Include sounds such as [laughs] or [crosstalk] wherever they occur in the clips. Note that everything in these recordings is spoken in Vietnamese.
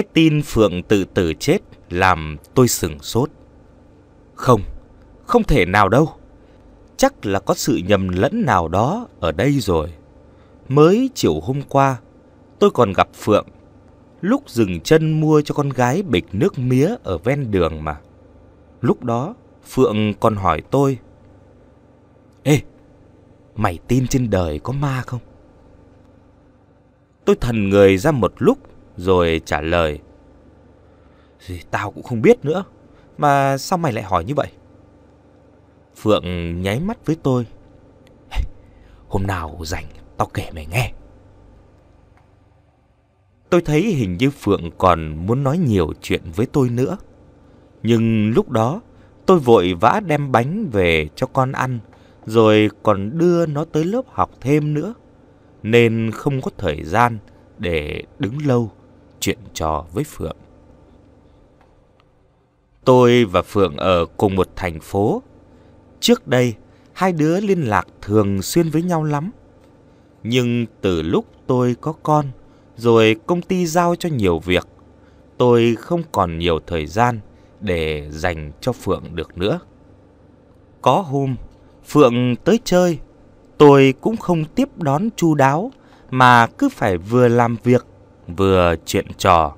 Cái tin Phượng tự tử chết làm tôi sừng sốt. Không, không thể nào đâu. Chắc là có sự nhầm lẫn nào đó ở đây rồi. Mới chiều hôm qua, tôi còn gặp Phượng. Lúc dừng chân mua cho con gái bịch nước mía ở ven đường mà. Lúc đó, Phượng còn hỏi tôi. Ê, mày tin trên đời có ma không? Tôi thần người ra một lúc rồi trả lời. Gì, tao cũng không biết nữa, mà sao mày lại hỏi như vậy? Phượng nháy mắt với tôi. [laughs] hôm nào rảnh tao kể mày nghe. Tôi thấy hình như Phượng còn muốn nói nhiều chuyện với tôi nữa. Nhưng lúc đó tôi vội vã đem bánh về cho con ăn rồi còn đưa nó tới lớp học thêm nữa nên không có thời gian để đứng lâu chuyện trò với Phượng. Tôi và Phượng ở cùng một thành phố. Trước đây, hai đứa liên lạc thường xuyên với nhau lắm. Nhưng từ lúc tôi có con, rồi công ty giao cho nhiều việc, tôi không còn nhiều thời gian để dành cho Phượng được nữa. Có hôm, Phượng tới chơi, tôi cũng không tiếp đón chu đáo mà cứ phải vừa làm việc vừa chuyện trò.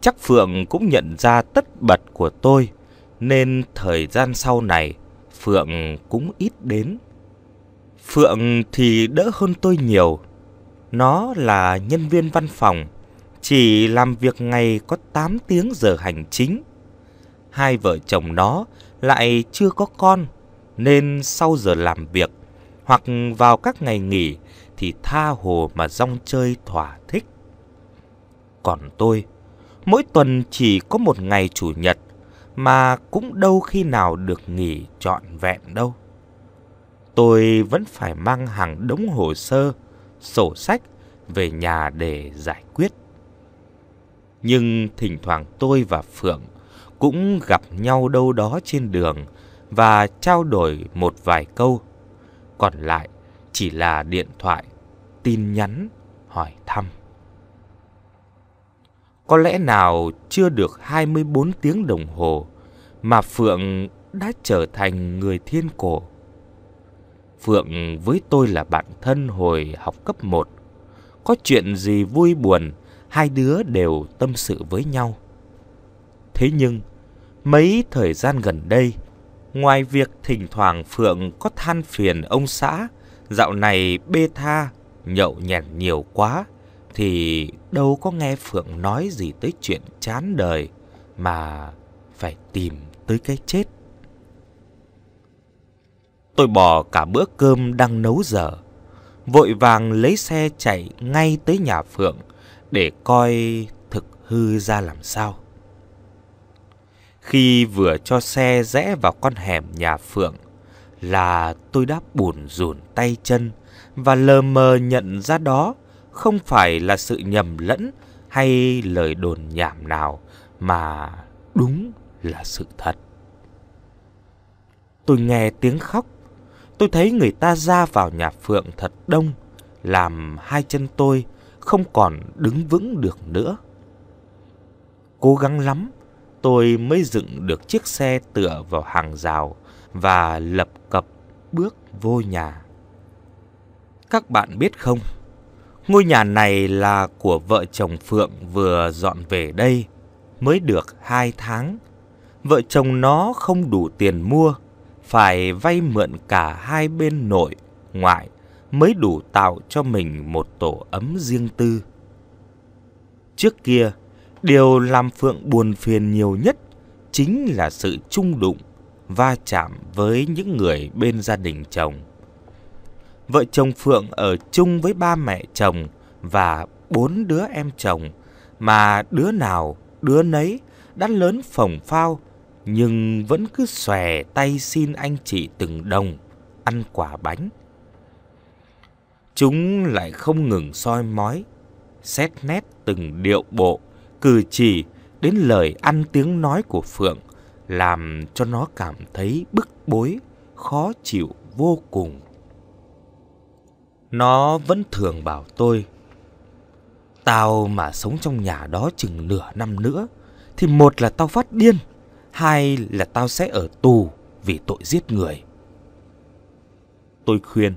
Chắc Phượng cũng nhận ra tất bật của tôi, nên thời gian sau này Phượng cũng ít đến. Phượng thì đỡ hơn tôi nhiều. Nó là nhân viên văn phòng, chỉ làm việc ngày có 8 tiếng giờ hành chính. Hai vợ chồng nó lại chưa có con, nên sau giờ làm việc hoặc vào các ngày nghỉ thì tha hồ mà rong chơi thỏa thích. Còn tôi, mỗi tuần chỉ có một ngày chủ nhật mà cũng đâu khi nào được nghỉ trọn vẹn đâu. Tôi vẫn phải mang hàng đống hồ sơ, sổ sách về nhà để giải quyết. Nhưng thỉnh thoảng tôi và Phượng cũng gặp nhau đâu đó trên đường và trao đổi một vài câu. Còn lại chỉ là điện thoại, tin nhắn, hỏi thăm. Có lẽ nào chưa được 24 tiếng đồng hồ mà Phượng đã trở thành người thiên cổ. Phượng với tôi là bạn thân hồi học cấp 1. Có chuyện gì vui buồn, hai đứa đều tâm sự với nhau. Thế nhưng, mấy thời gian gần đây, ngoài việc thỉnh thoảng Phượng có than phiền ông xã, dạo này bê tha, nhậu nhẹt nhiều quá, thì đâu có nghe Phượng nói gì tới chuyện chán đời mà phải tìm tới cái chết. Tôi bỏ cả bữa cơm đang nấu dở, vội vàng lấy xe chạy ngay tới nhà Phượng để coi thực hư ra làm sao. Khi vừa cho xe rẽ vào con hẻm nhà Phượng là tôi đã bùn rùn tay chân và lờ mờ nhận ra đó không phải là sự nhầm lẫn hay lời đồn nhảm nào mà đúng là sự thật. Tôi nghe tiếng khóc, tôi thấy người ta ra vào nhà Phượng thật đông, làm hai chân tôi không còn đứng vững được nữa. Cố gắng lắm, tôi mới dựng được chiếc xe tựa vào hàng rào và lập cập bước vô nhà. Các bạn biết không, Ngôi nhà này là của vợ chồng Phượng vừa dọn về đây, mới được 2 tháng. Vợ chồng nó không đủ tiền mua, phải vay mượn cả hai bên nội, ngoại mới đủ tạo cho mình một tổ ấm riêng tư. Trước kia, điều làm Phượng buồn phiền nhiều nhất chính là sự chung đụng, va chạm với những người bên gia đình chồng. Vợ chồng Phượng ở chung với ba mẹ chồng và bốn đứa em chồng mà đứa nào đứa nấy đã lớn phồng phao nhưng vẫn cứ xòe tay xin anh chị từng đồng ăn quả bánh. Chúng lại không ngừng soi mói, xét nét từng điệu bộ, cử chỉ đến lời ăn tiếng nói của Phượng làm cho nó cảm thấy bức bối, khó chịu vô cùng. Nó vẫn thường bảo tôi Tao mà sống trong nhà đó chừng nửa năm nữa Thì một là tao phát điên Hai là tao sẽ ở tù vì tội giết người Tôi khuyên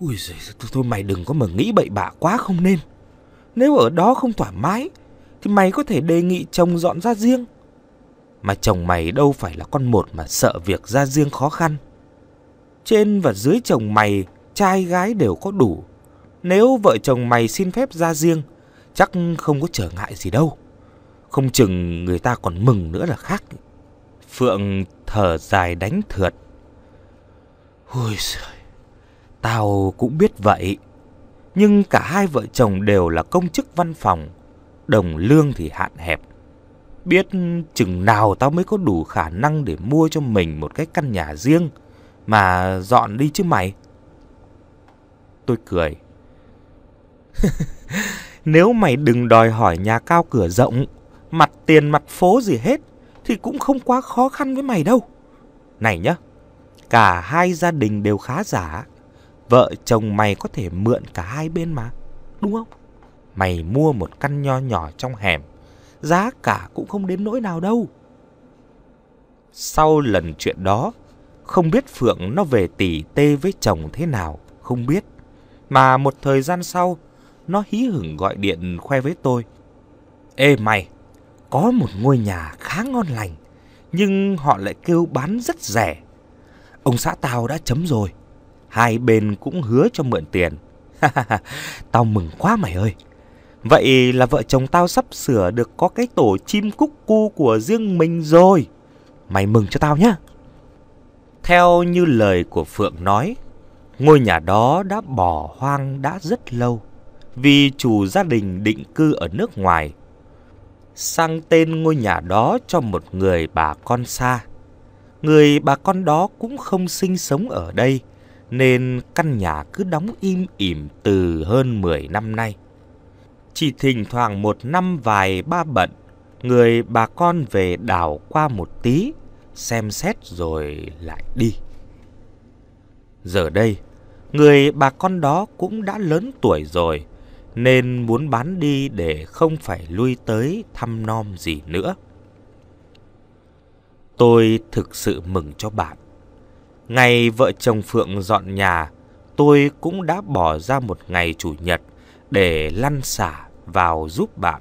Ui giời, thôi, thôi mày đừng có mà nghĩ bậy bạ quá không nên Nếu ở đó không thoải mái Thì mày có thể đề nghị chồng dọn ra riêng Mà chồng mày đâu phải là con một mà sợ việc ra riêng khó khăn Trên và dưới chồng mày trai gái đều có đủ. Nếu vợ chồng mày xin phép ra riêng, chắc không có trở ngại gì đâu. Không chừng người ta còn mừng nữa là khác. Phượng thở dài đánh thượt. Ôi giời, tao cũng biết vậy. Nhưng cả hai vợ chồng đều là công chức văn phòng, đồng lương thì hạn hẹp. Biết chừng nào tao mới có đủ khả năng để mua cho mình một cái căn nhà riêng mà dọn đi chứ mày. Tôi cười. cười. [laughs] Nếu mày đừng đòi hỏi nhà cao cửa rộng, mặt tiền mặt phố gì hết, thì cũng không quá khó khăn với mày đâu. Này nhá, cả hai gia đình đều khá giả. Vợ chồng mày có thể mượn cả hai bên mà, đúng không? Mày mua một căn nho nhỏ trong hẻm, giá cả cũng không đến nỗi nào đâu. Sau lần chuyện đó, không biết Phượng nó về tỉ tê với chồng thế nào, không biết. Mà một thời gian sau, nó hí hửng gọi điện khoe với tôi. Ê mày, có một ngôi nhà khá ngon lành, nhưng họ lại kêu bán rất rẻ. Ông xã tao đã chấm rồi, hai bên cũng hứa cho mượn tiền. tao mừng quá mày ơi. Vậy là vợ chồng tao sắp sửa được có cái tổ chim cúc cu của riêng mình rồi. Mày mừng cho tao nhé. Theo như lời của Phượng nói, Ngôi nhà đó đã bỏ hoang đã rất lâu vì chủ gia đình định cư ở nước ngoài. Sang tên ngôi nhà đó cho một người bà con xa. Người bà con đó cũng không sinh sống ở đây nên căn nhà cứ đóng im ỉm từ hơn 10 năm nay. Chỉ thỉnh thoảng một năm vài ba bận, người bà con về đảo qua một tí, xem xét rồi lại đi. Giờ đây, người bà con đó cũng đã lớn tuổi rồi, nên muốn bán đi để không phải lui tới thăm nom gì nữa. Tôi thực sự mừng cho bạn. Ngày vợ chồng Phượng dọn nhà, tôi cũng đã bỏ ra một ngày chủ nhật để lăn xả vào giúp bạn.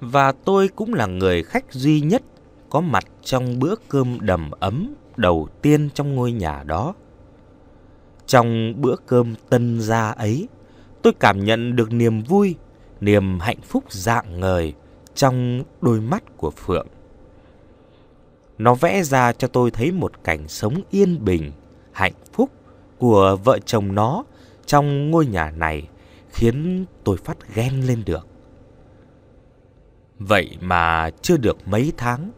Và tôi cũng là người khách duy nhất có mặt trong bữa cơm đầm ấm đầu tiên trong ngôi nhà đó. Trong bữa cơm tân gia ấy, tôi cảm nhận được niềm vui, niềm hạnh phúc dạng ngời trong đôi mắt của Phượng. Nó vẽ ra cho tôi thấy một cảnh sống yên bình, hạnh phúc của vợ chồng nó trong ngôi nhà này khiến tôi phát ghen lên được. Vậy mà chưa được mấy tháng,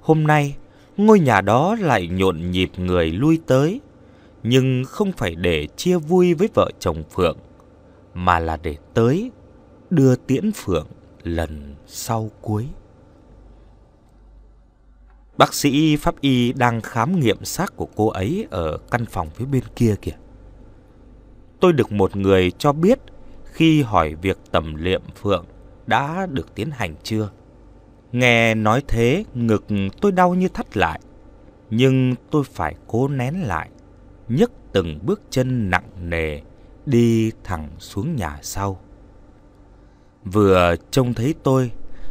hôm nay ngôi nhà đó lại nhộn nhịp người lui tới, nhưng không phải để chia vui với vợ chồng Phượng, mà là để tới đưa tiễn Phượng lần sau cuối. Bác sĩ pháp y đang khám nghiệm xác của cô ấy ở căn phòng phía bên kia kìa. Tôi được một người cho biết khi hỏi việc tẩm liệm Phượng đã được tiến hành chưa. Nghe nói thế, ngực tôi đau như thắt lại, nhưng tôi phải cố nén lại nhấc từng bước chân nặng nề đi thẳng xuống nhà sau. Vừa trông thấy tôi,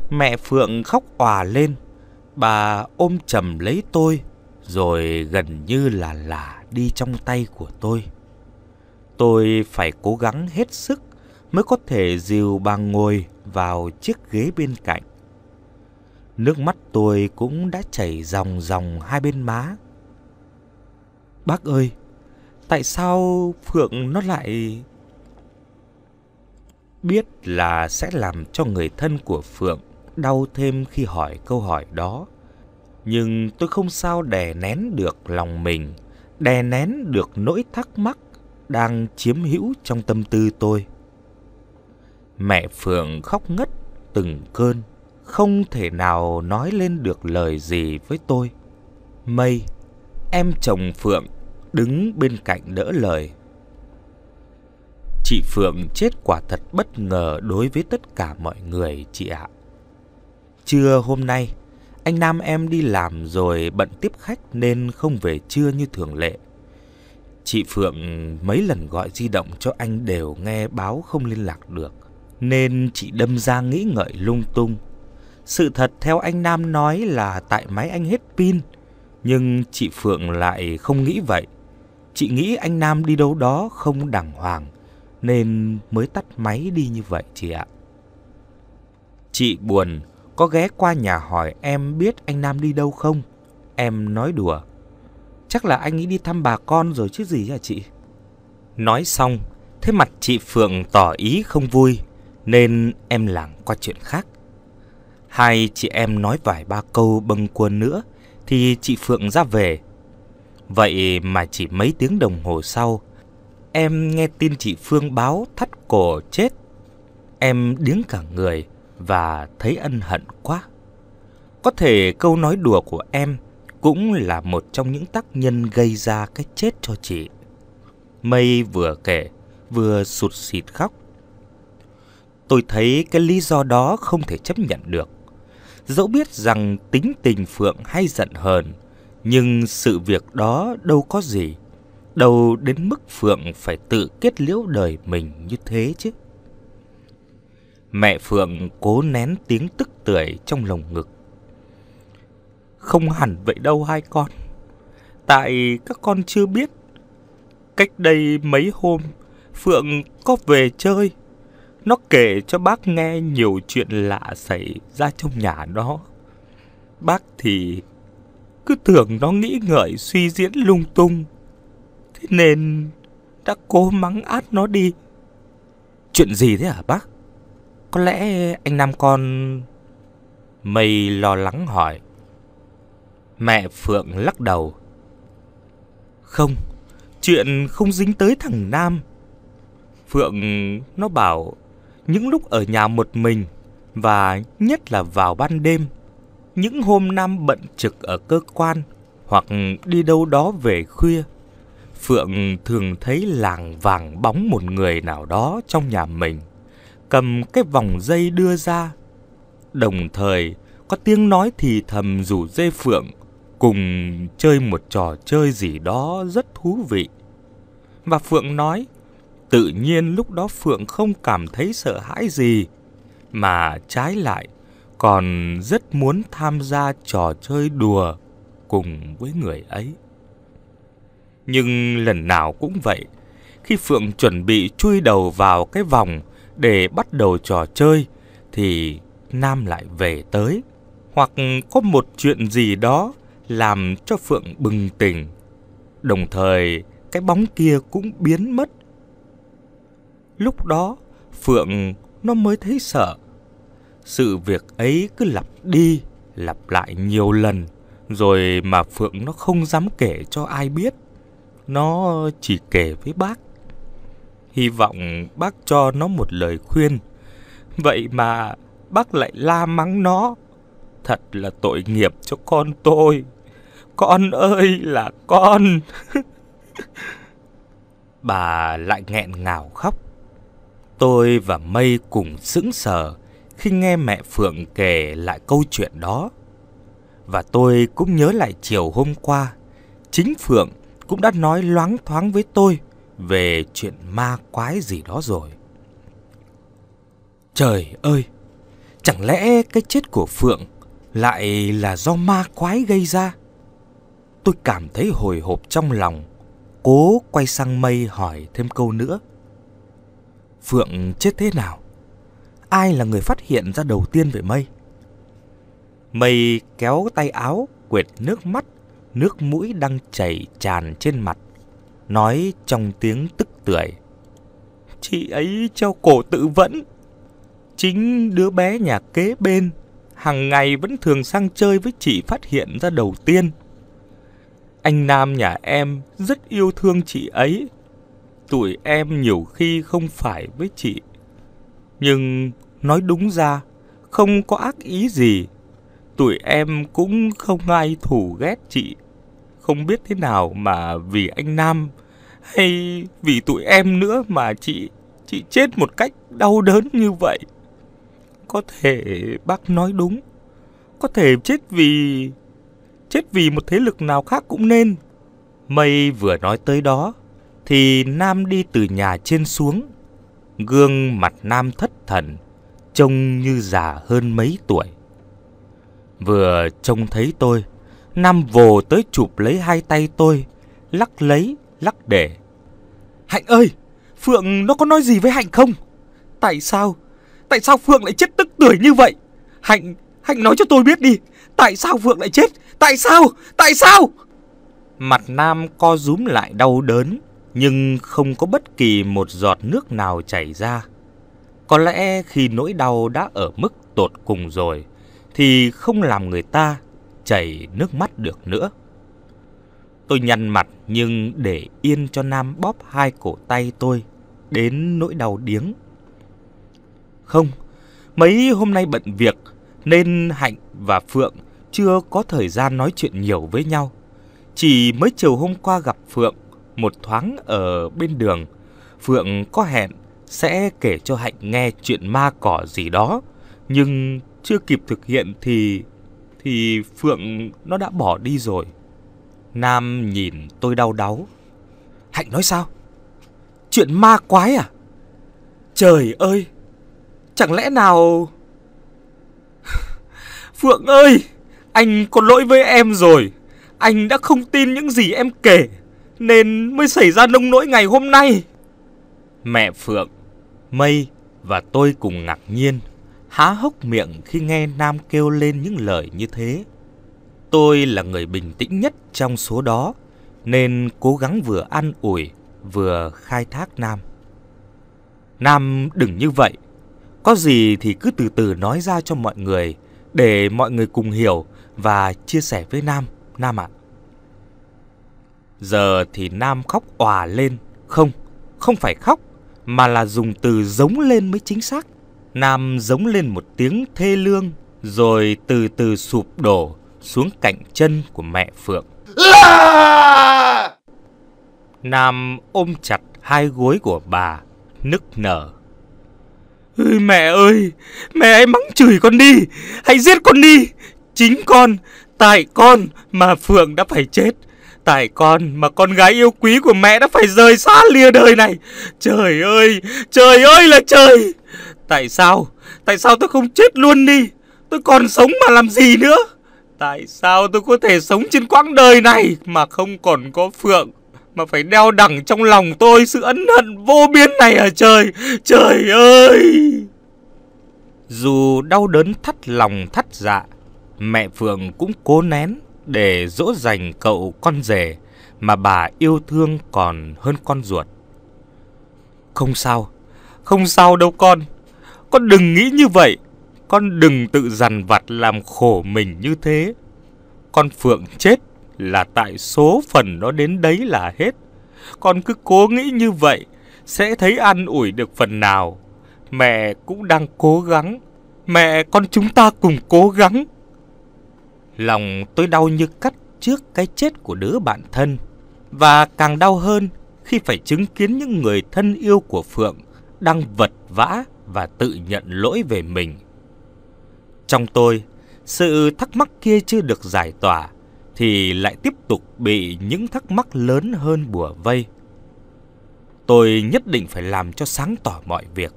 mẹ Phượng khóc òa lên, bà ôm chầm lấy tôi rồi gần như là lả đi trong tay của tôi. Tôi phải cố gắng hết sức mới có thể dìu bà ngồi vào chiếc ghế bên cạnh. Nước mắt tôi cũng đã chảy ròng ròng hai bên má. Bác ơi, Tại sao Phượng nó lại... Biết là sẽ làm cho người thân của Phượng đau thêm khi hỏi câu hỏi đó. Nhưng tôi không sao đè nén được lòng mình, đè nén được nỗi thắc mắc đang chiếm hữu trong tâm tư tôi. Mẹ Phượng khóc ngất từng cơn, không thể nào nói lên được lời gì với tôi. Mây, em chồng Phượng đứng bên cạnh đỡ lời. Chị Phượng chết quả thật bất ngờ đối với tất cả mọi người chị ạ. Trưa hôm nay, anh Nam em đi làm rồi bận tiếp khách nên không về trưa như thường lệ. Chị Phượng mấy lần gọi di động cho anh đều nghe báo không liên lạc được, nên chị đâm ra nghĩ ngợi lung tung. Sự thật theo anh Nam nói là tại máy anh hết pin, nhưng chị Phượng lại không nghĩ vậy. Chị nghĩ anh Nam đi đâu đó không đàng hoàng nên mới tắt máy đi như vậy chị ạ. Chị buồn, có ghé qua nhà hỏi em biết anh Nam đi đâu không? Em nói đùa. Chắc là anh ấy đi thăm bà con rồi chứ gì hả chị? Nói xong, thế mặt chị Phượng tỏ ý không vui nên em lảng qua chuyện khác. Hai chị em nói vài ba câu bâng quần nữa thì chị Phượng ra về Vậy mà chỉ mấy tiếng đồng hồ sau, em nghe tin chị Phương báo thắt cổ chết. Em điếng cả người và thấy ân hận quá. Có thể câu nói đùa của em cũng là một trong những tác nhân gây ra cái chết cho chị. Mây vừa kể, vừa sụt sịt khóc. Tôi thấy cái lý do đó không thể chấp nhận được. Dẫu biết rằng tính tình Phượng hay giận hờn nhưng sự việc đó đâu có gì, đâu đến mức Phượng phải tự kết liễu đời mình như thế chứ. Mẹ Phượng cố nén tiếng tức tưởi trong lồng ngực. Không hẳn vậy đâu hai con. Tại các con chưa biết. Cách đây mấy hôm, Phượng có về chơi. Nó kể cho bác nghe nhiều chuyện lạ xảy ra trong nhà đó. Bác thì cứ tưởng nó nghĩ ngợi suy diễn lung tung. Thế nên đã cố mắng át nó đi. Chuyện gì thế hả bác? Có lẽ anh Nam con... Mây lo lắng hỏi. Mẹ Phượng lắc đầu. Không, chuyện không dính tới thằng Nam. Phượng nó bảo những lúc ở nhà một mình và nhất là vào ban đêm những hôm Nam bận trực ở cơ quan hoặc đi đâu đó về khuya, Phượng thường thấy làng vàng bóng một người nào đó trong nhà mình, cầm cái vòng dây đưa ra. Đồng thời, có tiếng nói thì thầm rủ dê Phượng cùng chơi một trò chơi gì đó rất thú vị. Và Phượng nói, tự nhiên lúc đó Phượng không cảm thấy sợ hãi gì, mà trái lại còn rất muốn tham gia trò chơi đùa cùng với người ấy. Nhưng lần nào cũng vậy, khi Phượng chuẩn bị chui đầu vào cái vòng để bắt đầu trò chơi thì Nam lại về tới hoặc có một chuyện gì đó làm cho Phượng bừng tỉnh. Đồng thời, cái bóng kia cũng biến mất. Lúc đó, Phượng nó mới thấy sợ sự việc ấy cứ lặp đi, lặp lại nhiều lần, rồi mà Phượng nó không dám kể cho ai biết. Nó chỉ kể với bác. Hy vọng bác cho nó một lời khuyên. Vậy mà bác lại la mắng nó. Thật là tội nghiệp cho con tôi. Con ơi là con. [laughs] Bà lại nghẹn ngào khóc. Tôi và Mây cùng sững sờ khi nghe mẹ Phượng kể lại câu chuyện đó. Và tôi cũng nhớ lại chiều hôm qua, chính Phượng cũng đã nói loáng thoáng với tôi về chuyện ma quái gì đó rồi. Trời ơi, chẳng lẽ cái chết của Phượng lại là do ma quái gây ra? Tôi cảm thấy hồi hộp trong lòng, cố quay sang mây hỏi thêm câu nữa. Phượng chết thế nào? ai là người phát hiện ra đầu tiên về mây. Mây kéo tay áo, quệt nước mắt, nước mũi đang chảy tràn trên mặt, nói trong tiếng tức tưởi. Chị ấy treo cổ tự vẫn. Chính đứa bé nhà kế bên, hàng ngày vẫn thường sang chơi với chị phát hiện ra đầu tiên. Anh Nam nhà em rất yêu thương chị ấy. Tuổi em nhiều khi không phải với chị nhưng nói đúng ra, không có ác ý gì. Tụi em cũng không ai thù ghét chị. Không biết thế nào mà vì anh Nam hay vì tụi em nữa mà chị chị chết một cách đau đớn như vậy. Có thể bác nói đúng. Có thể chết vì chết vì một thế lực nào khác cũng nên. Mây vừa nói tới đó thì Nam đi từ nhà trên xuống Gương mặt nam thất thần Trông như già hơn mấy tuổi Vừa trông thấy tôi Nam vồ tới chụp lấy hai tay tôi Lắc lấy lắc để Hạnh ơi Phượng nó có nói gì với Hạnh không Tại sao Tại sao Phượng lại chết tức tuổi như vậy Hạnh Hạnh nói cho tôi biết đi Tại sao Phượng lại chết Tại sao Tại sao Mặt Nam co rúm lại đau đớn nhưng không có bất kỳ một giọt nước nào chảy ra. Có lẽ khi nỗi đau đã ở mức tột cùng rồi thì không làm người ta chảy nước mắt được nữa. Tôi nhăn mặt nhưng để yên cho Nam bóp hai cổ tay tôi đến nỗi đau điếng. Không, mấy hôm nay bận việc nên Hạnh và Phượng chưa có thời gian nói chuyện nhiều với nhau. Chỉ mới chiều hôm qua gặp Phượng một thoáng ở bên đường, Phượng có hẹn sẽ kể cho Hạnh nghe chuyện ma cỏ gì đó, nhưng chưa kịp thực hiện thì thì Phượng nó đã bỏ đi rồi. Nam nhìn tôi đau đáu. Hạnh nói sao? Chuyện ma quái à? Trời ơi! Chẳng lẽ nào... [laughs] Phượng ơi! Anh có lỗi với em rồi! Anh đã không tin những gì em kể. Nên mới xảy ra nông nỗi ngày hôm nay Mẹ Phượng Mây và tôi cùng ngạc nhiên Há hốc miệng khi nghe Nam kêu lên những lời như thế Tôi là người bình tĩnh nhất trong số đó Nên cố gắng vừa ăn ủi Vừa khai thác Nam Nam đừng như vậy Có gì thì cứ từ từ nói ra cho mọi người Để mọi người cùng hiểu Và chia sẻ với Nam Nam ạ à. Giờ thì Nam khóc òa lên. Không, không phải khóc, mà là dùng từ giống lên mới chính xác. Nam giống lên một tiếng thê lương, rồi từ từ sụp đổ xuống cạnh chân của mẹ Phượng. Nam ôm chặt hai gối của bà, nức nở. Ơi mẹ ơi, mẹ hãy mắng chửi con đi, hãy giết con đi. Chính con, tại con mà Phượng đã phải chết. Tại con mà con gái yêu quý của mẹ đã phải rời xa lìa đời này Trời ơi, trời ơi là trời Tại sao, tại sao tôi không chết luôn đi Tôi còn sống mà làm gì nữa Tại sao tôi có thể sống trên quãng đời này mà không còn có Phượng Mà phải đeo đẳng trong lòng tôi sự ân hận vô biên này à trời Trời ơi Dù đau đớn thắt lòng thắt dạ Mẹ Phượng cũng cố nén để dỗ dành cậu con rể mà bà yêu thương còn hơn con ruột. Không sao, không sao đâu con. Con đừng nghĩ như vậy. Con đừng tự dằn vặt làm khổ mình như thế. Con Phượng chết là tại số phần nó đến đấy là hết. Con cứ cố nghĩ như vậy sẽ thấy an ủi được phần nào. Mẹ cũng đang cố gắng. Mẹ con chúng ta cùng cố gắng. Lòng tôi đau như cắt trước cái chết của đứa bạn thân và càng đau hơn khi phải chứng kiến những người thân yêu của Phượng đang vật vã và tự nhận lỗi về mình. Trong tôi, sự thắc mắc kia chưa được giải tỏa thì lại tiếp tục bị những thắc mắc lớn hơn bùa vây. Tôi nhất định phải làm cho sáng tỏ mọi việc.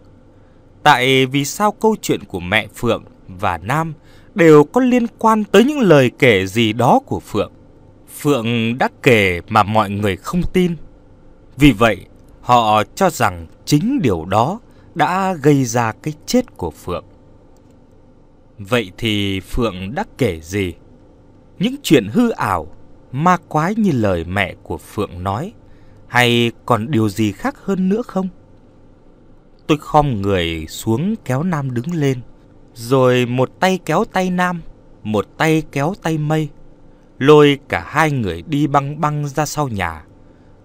Tại vì sao câu chuyện của mẹ Phượng và Nam đều có liên quan tới những lời kể gì đó của Phượng. Phượng đã kể mà mọi người không tin. Vì vậy, họ cho rằng chính điều đó đã gây ra cái chết của Phượng. Vậy thì Phượng đã kể gì? Những chuyện hư ảo, ma quái như lời mẹ của Phượng nói, hay còn điều gì khác hơn nữa không? Tôi khom người xuống kéo Nam đứng lên. Rồi một tay kéo tay Nam, một tay kéo tay Mây, lôi cả hai người đi băng băng ra sau nhà,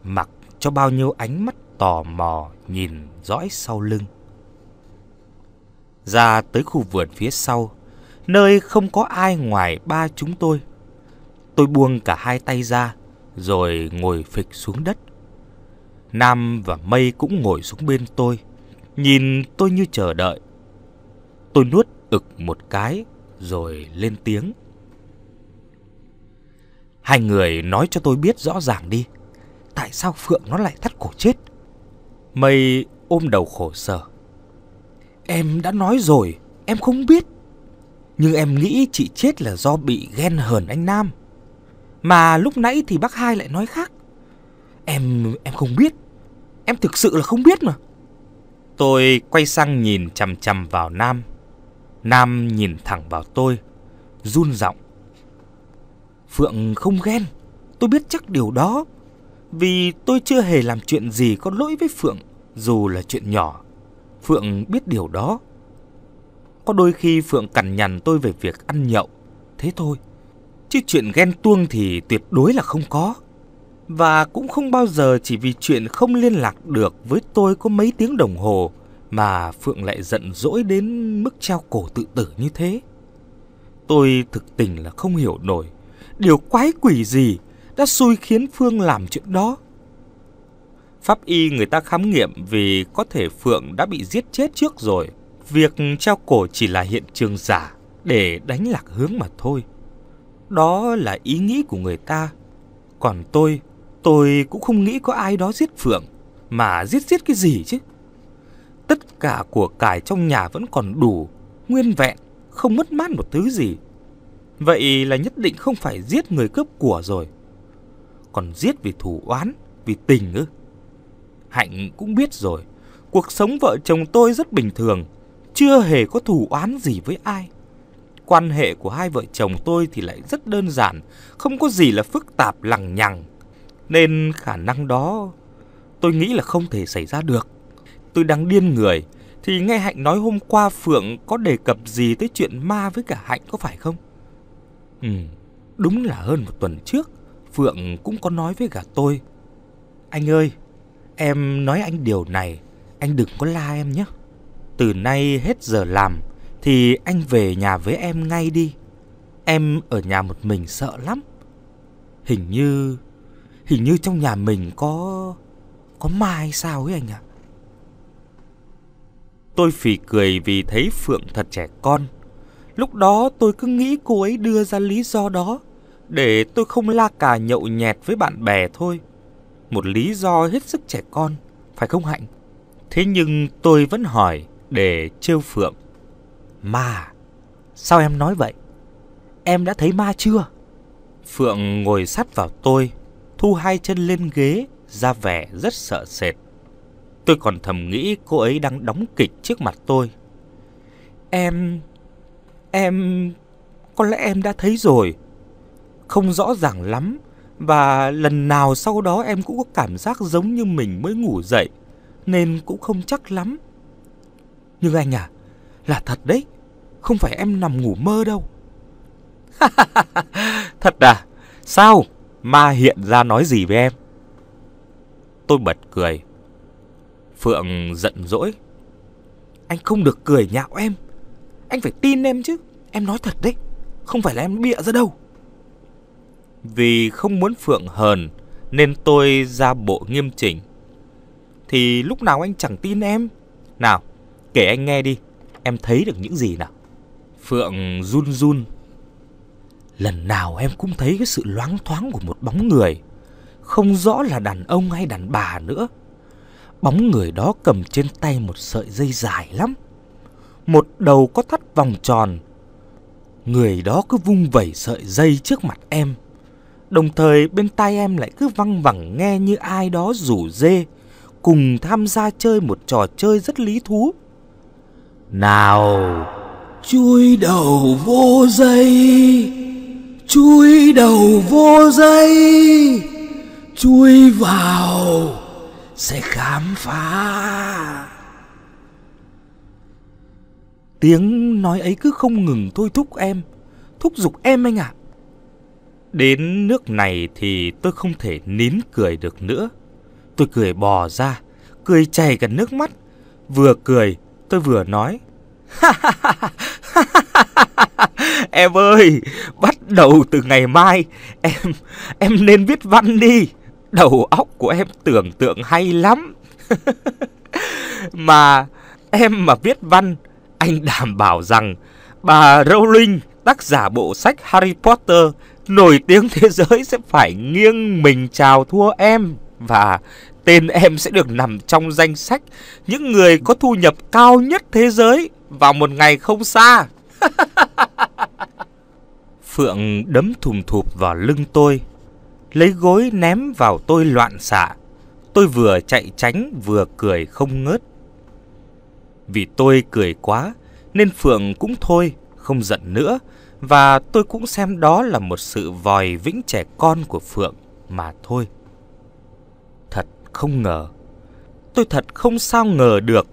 mặc cho bao nhiêu ánh mắt tò mò nhìn dõi sau lưng. Ra tới khu vườn phía sau, nơi không có ai ngoài ba chúng tôi. Tôi buông cả hai tay ra, rồi ngồi phịch xuống đất. Nam và Mây cũng ngồi xuống bên tôi, nhìn tôi như chờ đợi. Tôi nuốt ực một cái rồi lên tiếng. Hai người nói cho tôi biết rõ ràng đi, tại sao Phượng nó lại thắt cổ chết? Mây ôm đầu khổ sở. Em đã nói rồi, em không biết. Nhưng em nghĩ chị chết là do bị ghen hờn anh Nam. Mà lúc nãy thì bác hai lại nói khác. Em em không biết. Em thực sự là không biết mà. Tôi quay sang nhìn chằm chằm vào Nam Nam nhìn thẳng vào tôi, run giọng. Phượng không ghen, tôi biết chắc điều đó. Vì tôi chưa hề làm chuyện gì có lỗi với Phượng, dù là chuyện nhỏ. Phượng biết điều đó. Có đôi khi Phượng cằn nhằn tôi về việc ăn nhậu, thế thôi. Chứ chuyện ghen tuông thì tuyệt đối là không có. Và cũng không bao giờ chỉ vì chuyện không liên lạc được với tôi có mấy tiếng đồng hồ mà Phượng lại giận dỗi đến mức treo cổ tự tử như thế. Tôi thực tình là không hiểu nổi điều quái quỷ gì đã xui khiến Phương làm chuyện đó. Pháp y người ta khám nghiệm vì có thể Phượng đã bị giết chết trước rồi. Việc treo cổ chỉ là hiện trường giả để đánh lạc hướng mà thôi. Đó là ý nghĩ của người ta. Còn tôi, tôi cũng không nghĩ có ai đó giết Phượng. Mà giết giết cái gì chứ? cả của cải trong nhà vẫn còn đủ, nguyên vẹn, không mất mát một thứ gì. Vậy là nhất định không phải giết người cướp của rồi. Còn giết vì thù oán, vì tình ư? Hạnh cũng biết rồi, cuộc sống vợ chồng tôi rất bình thường, chưa hề có thù oán gì với ai. Quan hệ của hai vợ chồng tôi thì lại rất đơn giản, không có gì là phức tạp lằng nhằng. Nên khả năng đó tôi nghĩ là không thể xảy ra được. Tôi đang điên người, thì nghe Hạnh nói hôm qua Phượng có đề cập gì tới chuyện ma với cả Hạnh có phải không? Ừ, đúng là hơn một tuần trước Phượng cũng có nói với cả tôi Anh ơi, em nói anh điều này Anh đừng có la em nhé Từ nay hết giờ làm Thì anh về nhà với em ngay đi Em ở nhà một mình sợ lắm Hình như Hình như trong nhà mình có Có ma hay sao ấy anh ạ à? Tôi phì cười vì thấy Phượng thật trẻ con. Lúc đó tôi cứ nghĩ cô ấy đưa ra lý do đó để tôi không la cà nhậu nhẹt với bạn bè thôi. Một lý do hết sức trẻ con, phải không Hạnh? Thế nhưng tôi vẫn hỏi để trêu Phượng. Ma, sao em nói vậy? Em đã thấy ma chưa? Phượng ngồi sát vào tôi, thu hai chân lên ghế, ra vẻ rất sợ sệt. Tôi còn thầm nghĩ cô ấy đang đóng kịch trước mặt tôi. Em... em... có lẽ em đã thấy rồi. Không rõ ràng lắm. Và lần nào sau đó em cũng có cảm giác giống như mình mới ngủ dậy. Nên cũng không chắc lắm. Nhưng anh à, là thật đấy. Không phải em nằm ngủ mơ đâu. [laughs] thật à? Sao? Ma hiện ra nói gì với em? Tôi bật cười. Phượng giận dỗi Anh không được cười nhạo em Anh phải tin em chứ Em nói thật đấy Không phải là em bịa ra đâu Vì không muốn Phượng hờn Nên tôi ra bộ nghiêm chỉnh Thì lúc nào anh chẳng tin em Nào kể anh nghe đi Em thấy được những gì nào Phượng run run Lần nào em cũng thấy cái sự loáng thoáng của một bóng người Không rõ là đàn ông hay đàn bà nữa Bóng người đó cầm trên tay một sợi dây dài lắm. Một đầu có thắt vòng tròn. Người đó cứ vung vẩy sợi dây trước mặt em. Đồng thời bên tay em lại cứ văng vẳng nghe như ai đó rủ dê. Cùng tham gia chơi một trò chơi rất lý thú. Nào, chui đầu vô dây, chui đầu vô dây, chui vào sẽ khám phá Tiếng nói ấy cứ không ngừng thôi thúc em Thúc giục em anh ạ à. Đến nước này thì tôi không thể nín cười được nữa Tôi cười bò ra Cười chảy cả nước mắt Vừa cười tôi vừa nói Em ơi Bắt đầu từ ngày mai Em Em nên viết văn đi Đầu óc của em tưởng tượng hay lắm. [laughs] mà em mà viết văn, anh đảm bảo rằng bà Rowling, tác giả bộ sách Harry Potter nổi tiếng thế giới sẽ phải nghiêng mình chào thua em và tên em sẽ được nằm trong danh sách những người có thu nhập cao nhất thế giới vào một ngày không xa. [laughs] Phượng đấm thùm thụp vào lưng tôi lấy gối ném vào tôi loạn xạ. Tôi vừa chạy tránh vừa cười không ngớt. Vì tôi cười quá nên Phượng cũng thôi, không giận nữa và tôi cũng xem đó là một sự vòi vĩnh trẻ con của Phượng mà thôi. Thật không ngờ. Tôi thật không sao ngờ được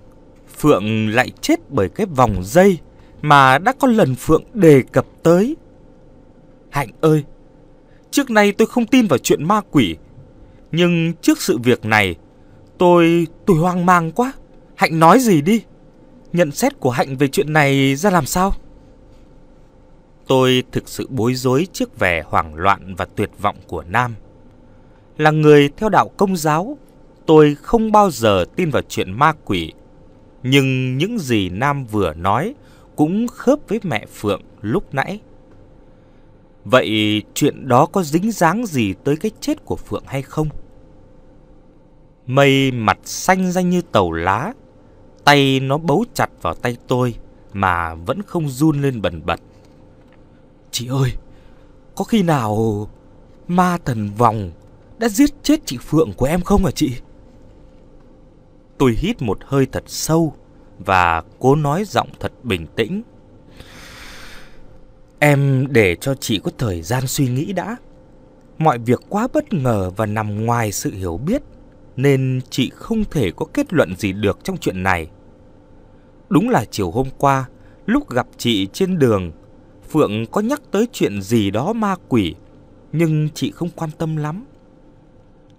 Phượng lại chết bởi cái vòng dây mà đã có lần Phượng đề cập tới. Hạnh ơi, Trước nay tôi không tin vào chuyện ma quỷ Nhưng trước sự việc này Tôi... tôi hoang mang quá Hạnh nói gì đi Nhận xét của Hạnh về chuyện này ra làm sao Tôi thực sự bối rối trước vẻ hoảng loạn và tuyệt vọng của Nam Là người theo đạo công giáo Tôi không bao giờ tin vào chuyện ma quỷ Nhưng những gì Nam vừa nói Cũng khớp với mẹ Phượng lúc nãy Vậy chuyện đó có dính dáng gì tới cái chết của Phượng hay không? Mây mặt xanh danh như tàu lá, tay nó bấu chặt vào tay tôi mà vẫn không run lên bần bật. Chị ơi, có khi nào ma thần vòng đã giết chết chị Phượng của em không hả chị? Tôi hít một hơi thật sâu và cố nói giọng thật bình tĩnh. Em để cho chị có thời gian suy nghĩ đã. Mọi việc quá bất ngờ và nằm ngoài sự hiểu biết, nên chị không thể có kết luận gì được trong chuyện này. Đúng là chiều hôm qua, lúc gặp chị trên đường, Phượng có nhắc tới chuyện gì đó ma quỷ, nhưng chị không quan tâm lắm.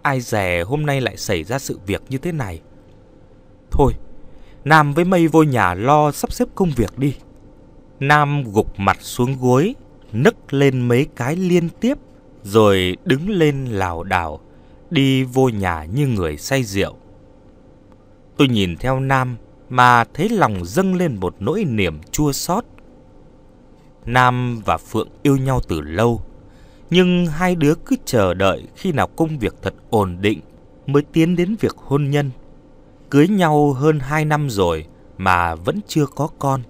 Ai dè hôm nay lại xảy ra sự việc như thế này. Thôi, Nam với mây vô nhà lo sắp xếp công việc đi. Nam gục mặt xuống gối, nấc lên mấy cái liên tiếp, rồi đứng lên lảo đảo, đi vô nhà như người say rượu. Tôi nhìn theo Nam mà thấy lòng dâng lên một nỗi niềm chua xót. Nam và Phượng yêu nhau từ lâu, nhưng hai đứa cứ chờ đợi khi nào công việc thật ổn định mới tiến đến việc hôn nhân. Cưới nhau hơn hai năm rồi mà vẫn chưa có con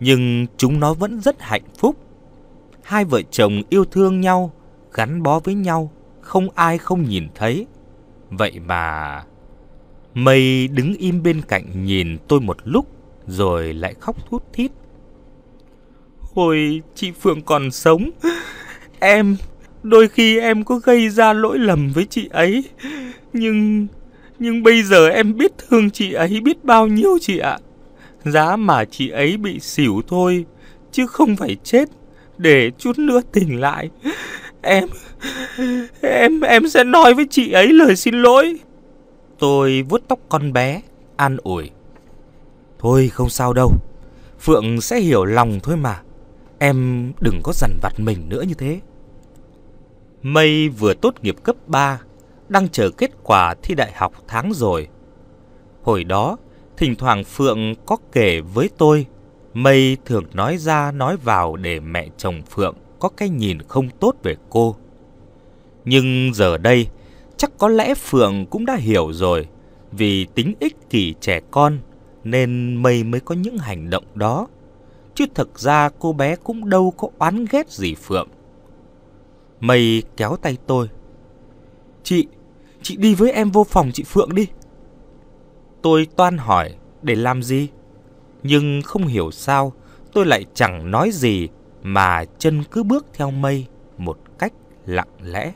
nhưng chúng nó vẫn rất hạnh phúc. Hai vợ chồng yêu thương nhau, gắn bó với nhau, không ai không nhìn thấy. Vậy mà... Mây đứng im bên cạnh nhìn tôi một lúc, rồi lại khóc thút thít. Hồi chị Phượng còn sống, em, đôi khi em có gây ra lỗi lầm với chị ấy, nhưng... Nhưng bây giờ em biết thương chị ấy biết bao nhiêu chị ạ. À? Giá mà chị ấy bị xỉu thôi Chứ không phải chết Để chút nữa tỉnh lại Em Em em sẽ nói với chị ấy lời xin lỗi Tôi vuốt tóc con bé An ủi Thôi không sao đâu Phượng sẽ hiểu lòng thôi mà Em đừng có dằn vặt mình nữa như thế Mây vừa tốt nghiệp cấp 3 Đang chờ kết quả thi đại học tháng rồi Hồi đó Thỉnh thoảng Phượng có kể với tôi, Mây thường nói ra nói vào để mẹ chồng Phượng có cái nhìn không tốt về cô. Nhưng giờ đây, chắc có lẽ Phượng cũng đã hiểu rồi, vì tính ích kỷ trẻ con nên Mây mới có những hành động đó. Chứ thực ra cô bé cũng đâu có oán ghét gì Phượng. Mây kéo tay tôi. Chị, chị đi với em vô phòng chị Phượng đi. Tôi toan hỏi để làm gì? Nhưng không hiểu sao tôi lại chẳng nói gì mà chân cứ bước theo mây một cách lặng lẽ.